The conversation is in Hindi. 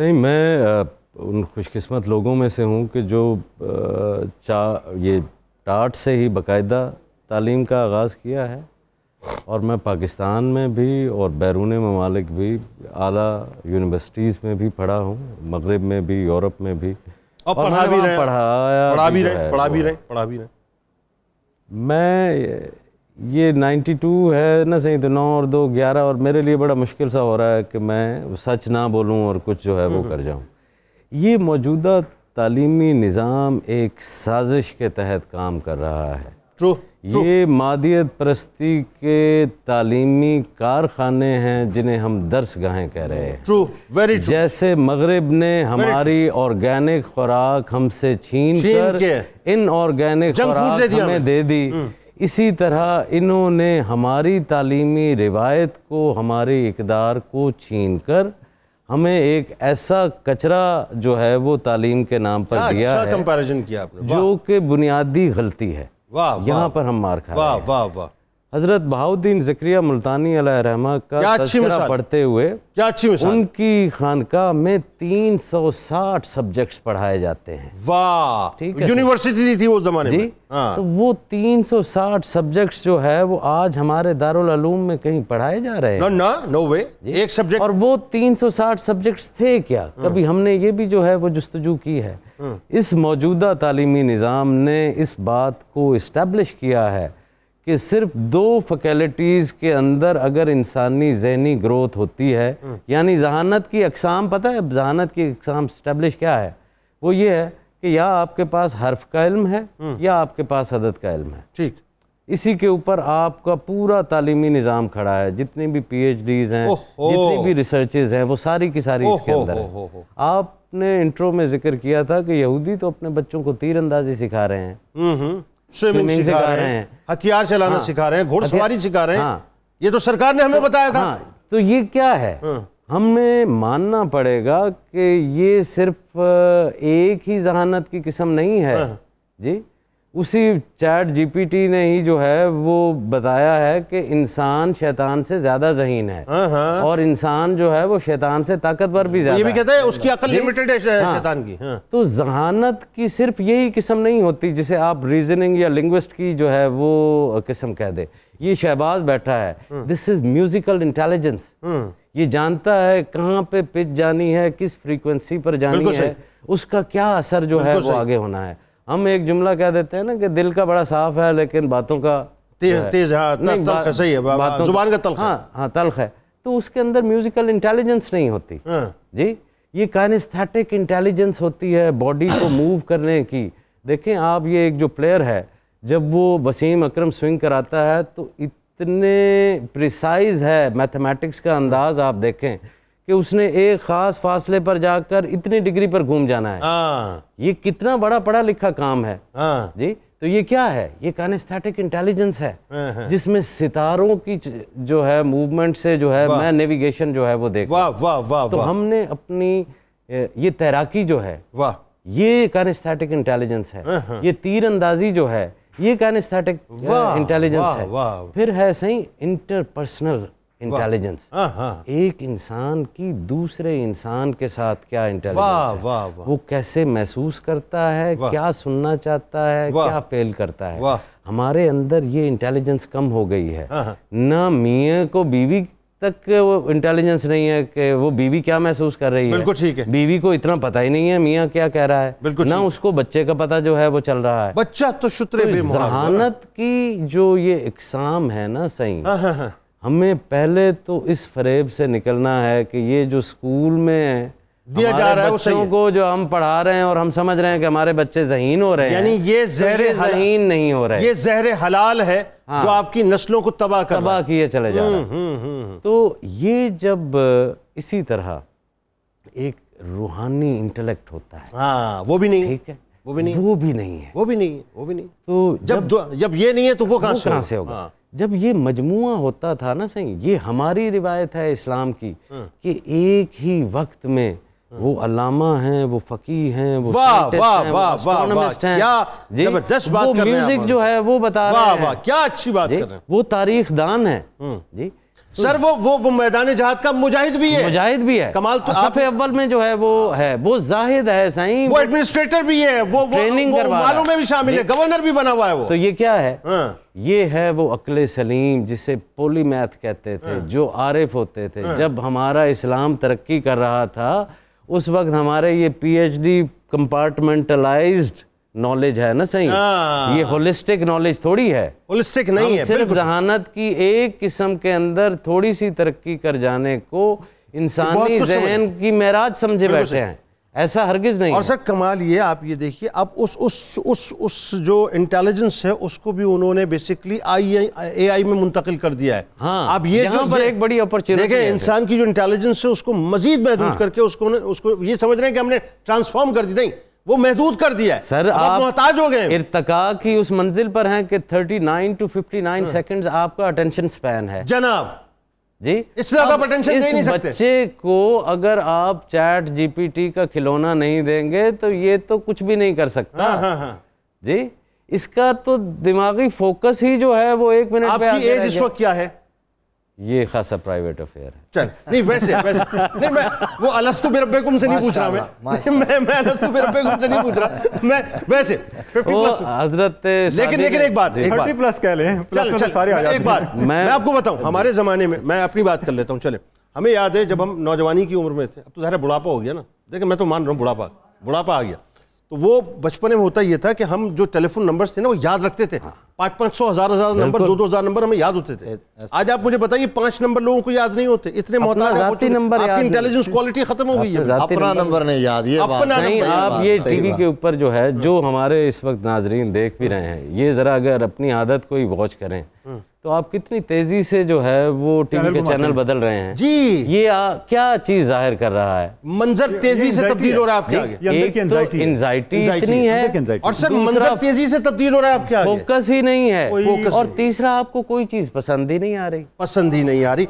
नहीं मैं उन खुशकिस्मत लोगों में से हूँ कि जो चा ये टाट से ही बाकायदा तालीम का आगाज़ किया है और मैं पाकिस्तान में भी और बैरून ममालिक भी आला यूनिवर्सिटीज़ में भी पढ़ा हूँ मगरब में भी यूरोप में भी और पढ़ा भी रहे पढ़ाया पढ़ा भी रहे पढ़ा भी रहे पढ़ा भी रहे मैं ये 92 है ना सही तो नौ और दो ग्यारह और मेरे लिए बड़ा मुश्किल सा हो रहा है कि मैं सच ना बोलूँ और कुछ जो है वो कर जाऊं ये मौजूदा तालीमी निज़ाम एक साजिश के तहत काम कर रहा है ट्रू ये मादियत परस्ती के तालीमी कारखाने हैं जिन्हें हम दर्स गाहें कह रहे हैं ट्रू वेरी जैसे मगरब ने हमारी ऑर्गेनिक खुराक हमसे छीन, छीन कर इन ऑर्गेनिक खुराक हमें दे दी हम्म। इसी तरह इन्होंने हमारी तालीमी रिवायत को हमारे इकदार को छीन कर हमें एक ऐसा कचरा जो है वो तालीम के नाम पर दिया अच्छा है किया आपने जो कि बुनियादी गलती है वाह यहाँ पर हम मार खा वाह वाह वाह हजरत बहाउद्दीन जक्रिया मुल्तानी रहमा का पढ़ते हुए क्या अच्छी मिसाल उनकी खानका में 360 सब्जेक्ट्स पढ़ाए जाते हैं वाह ठीक है यूनिवर्सिटी थी वो जमाने जी? में हाँ। तो वो 360 सब्जेक्ट्स जो है वो आज हमारे दारुल दारूम में कहीं पढ़ाए जा रहे हैं ना नो वे एक सब्जेक्ट और वो 360 सब्जेक्ट्स थे क्या हाँ। कभी हमने ये भी जो है वो जस्तजू की है हाँ। इस मौजूदा तालीमी निज़ाम ने इस बात को इस्टेब्लिश किया है कि सिर्फ दो फैकल्टीज़ के अंदर अगर इंसानी जहनी ग्रोथ होती है हम्म। यानी जहानत की अकसाम पता है जहानत की अकसाम स्टबलिश क्या है वो ये है कि या आपके पास हर्फ का इल्म है हम्म। या आपके पास हदत का इल्म है ठीक इसी के ऊपर आपका पूरा तालीमी निज़ाम खड़ा है जितनी भी पीएचडीज़ हैं जितनी भी रिसर्चेज़ हैं वो सारी की सारी इसके अंदर है आपने इंट्रो में जिक्र किया था कि यहूदी तो अपने बच्चों को तीर अंदाजी सिखा रहे हैं हम्म, स्विमिंग सिखा रहे हैं हथियार चलाना हाँ। सिखा रहे हैं घोड़सवारी सिखा रहे हैं हाँ। ये तो सरकार ने हमें तो- बताया था हाँ, तो ये क्या है हमें मानना पड़ेगा कि ये सिर्फ एक ही जहानत की किस्म नहीं है जी उसी चैट जीपीटी ने ही जो है वो बताया है कि इंसान शैतान से ज्यादा जहीन है हाँ, हाँ। और इंसान जो है वो शैतान से ताकतवर भी ज्यादा ये भी कहते हैं उसकी अकल लिमिटेड है हाँ। शैतान की हाँ। तो जहानत की सिर्फ यही किस्म नहीं होती जिसे आप रीजनिंग या लिंग्विस्ट की जो है वो किस्म कह दे ये शहबाज बैठा है दिस इज म्यूजिकल इंटेलिजेंस ये जानता है कहाँ पे पिच जानी है किस फ्रीक्वेंसी पर जानी है उसका क्या असर जो है वो आगे होना है हम एक जुमला कह देते हैं ना कि दिल का बड़ा साफ है लेकिन बातों का तेज हाँ, है सही है जुबान का हाँ हाँ है तो उसके अंदर म्यूजिकल इंटेलिजेंस नहीं होती हाँ। जी ये कानिस्थेटिक इंटेलिजेंस होती है बॉडी को मूव करने की देखें आप ये एक जो प्लेयर है जब वो वसीम अकरम स्विंग कराता है तो इतने प्रिसाइज है मैथमेटिक्स का अंदाज आप देखें कि उसने एक खास फासले पर जाकर इतनी डिग्री पर घूम जाना है आ, हाँ। ये कितना बड़ा पढ़ा लिखा काम है आ, हाँ। जी तो ये क्या है ये कानेस्थेटिक इंटेलिजेंस है, हाँ, जिसमें सितारों की जो है मूवमेंट से जो है मैं नेविगेशन जो है वो देख वाह वाह वाह तो हमने अपनी ये तैराकी जो है वाह ये कानेस्थेटिक इंटेलिजेंस है ये तीर अंदाजी जो है ये कानेस्थेटिक इंटेलिजेंस है फिर है सही इंटरपर्सनल इंटेलिजेंस हाँ, हाँ। एक इंसान की दूसरे इंसान के साथ क्या इंटेलिजेंस है वो कैसे महसूस करता है क्या सुनना चाहता है क्या फेल करता है हमारे अंदर ये इंटेलिजेंस कम हो गई है हाँ, ना मियाँ को बीवी तक वो इंटेलिजेंस नहीं है कि वो बीवी क्या महसूस कर रही है बिल्कुल ठीक है बीवी को इतना पता ही नहीं है मियाँ क्या कह रहा है बिल्कुल ना उसको बच्चे का पता जो है वो चल रहा है बच्चा तो शुत्र तो जहानत की जो ये इकसाम है ना सही हमें पहले तो इस फरेब से निकलना है कि ये जो स्कूल में है दिया जा रहा है बच्चों को जो हम पढ़ा रहे हैं और हम समझ रहे हैं कि हमारे बच्चे जहीन हो रहे हैं यानी ये तो जहर तो जहीन नहीं हो रहे ये जहर हलाल है हाँ। जो आपकी नस्लों को तबाह कर तबाह किए चले जा रहा है हम्म, हम्म, हम्म, तो ये जब इसी तरह एक रूहानी इंटेलेक्ट होता है हाँ वो भी नहीं ठीक है वो भी नहीं वो भी नहीं है वो भी नहीं है वो भी नहीं तो जब जब, ये नहीं है तो वो कहाँ से से होगा हाँ। जब ये मजमु होता था ना सही ये हमारी रिवायत है इस्लाम की हाँ। कि एक ही वक्त में वो अलामा हैं वो फकी हैं वो वाह वाह वाह वाह वाह क्या जबरदस्त बात कर रहे हैं म्यूजिक जो है वो बता रहे हैं वाह वाह क्या अच्छी बात कर रहे हैं वो तारीख दान है हम्म। जी सर वो वो वो मैदान जहाद का मुजाहिद भी है मुजाहिद भी है कमाल तो आप अव्वल में जो है वो है वो जाहिद है साईं वो एडमिनिस्ट्रेटर भी है वो वो ट्रेनिंग वालों में भी शामिल है गवर्नर भी बना हुआ है वो तो ये क्या है हाँ। ये है वो अकल सलीम जिसे पोली मैथ कहते थे हाँ। जो आरिफ होते थे हाँ। जब हमारा इस्लाम तरक्की कर रहा था उस वक्त हमारे ये P H D compartmentalized knowledge है ना सही हाँ। ये होलिस्टिक नॉलेज थोड़ी है होलिस्टिक नहीं है सिर्फ जहानत की एक किस्म के अंदर थोड़ी सी तरक्की कर जाने को इंसानी जहन की महराज समझे बैठे हैं ऐसा हरगिज नहीं और सर कमाल ये आप ये देखिए अब उस उस उस उस जो इंटेलिजेंस है उसको भी उन्होंने बेसिकली आई ए आई में मुंतकिल कर दिया है हाँ अब ये जो पर एक बड़ी अपॉर्चुनिटी देखिए इंसान की जो इंटेलिजेंस है उसको मजीद महदूद हाँ, करके उसको उसको ये समझ रहे हैं कि हमने ट्रांसफॉर्म कर दी नहीं वो महदूद कर दिया है सर आप मोहताज हो गए इरतका की उस मंजिल पर हैं कि 39 टू 59 सेकंड्स आपका अटेंशन स्पैन है जनाब जी इससे ज्यादा अटेंशन नहीं सकते बच्चे को अगर आप चैट जीपीटी का खिलौना नहीं देंगे तो ये तो कुछ भी नहीं कर सकता हाँ, हाँ, हाँ। जी इसका तो दिमागी फोकस ही जो है वो एक मिनट आपकी एज इस वक्त क्या है ये खासा प्राइवेट अफेयर है चल नहीं वैसे वैसे नहीं मैं वो अलस्तु बिरब्बेकुम से नहीं पूछ रहा मैं मैं मैं अलस्तु बिरब्बेकुम से नहीं पूछ रहा मैं वैसे 50 प्लस हजरत लेकिन लेकिन एक बात एक 30 प्लस कह लें चल तो चल सारे आ जाते एक बात मैं आपको बताऊं हमारे जमाने में मैं अपनी बात कर लेता हूं चले हमें याद है जब हम नौजवानी की उम्र में थे अब तो ज़ाहिर बुढ़ापा हो गया ना देखिए मैं तो मान रहा हूँ बुढ़ापा बुढ़ापा आ गया तो वो बचपन में होता ये था कि हम जो टेलीफोन नंबर्स थे ना वो याद रखते थे हाँ। पाँच पाँच सौ हजार हजार नंबर दो दो हजार नंबर हमें याद होते थे आज आप मुझे बताइए पांच नंबर लोगों को याद नहीं होते इतने नंबर आपकी इंटेलिजेंस क्वालिटी खत्म हो गई है अपना नंबर नहीं याद ये अपना नहीं आप ये टीवी के ऊपर जो है जो हमारे इस वक्त नाजरीन देख भी रहे हैं ये जरा अगर अपनी आदत को ही वॉच करें हम्म। तो आप कितनी तेजी से जो है वो टीवी के चैनल बदल रहे हैं जी ये आ, क्या चीज जाहिर कर रहा है मंजर तेजी से तब्दील हो रहा है आपके आगे एक तो एनजाइटी इतनी है और सर मंजर तेजी से तब्दील हो रहा है आपके आगे फोकस ही नहीं नहीं है और तीसरा आपको कोई चीज पसंद ही नहीं आ रही पसंद ही नहीं आ रही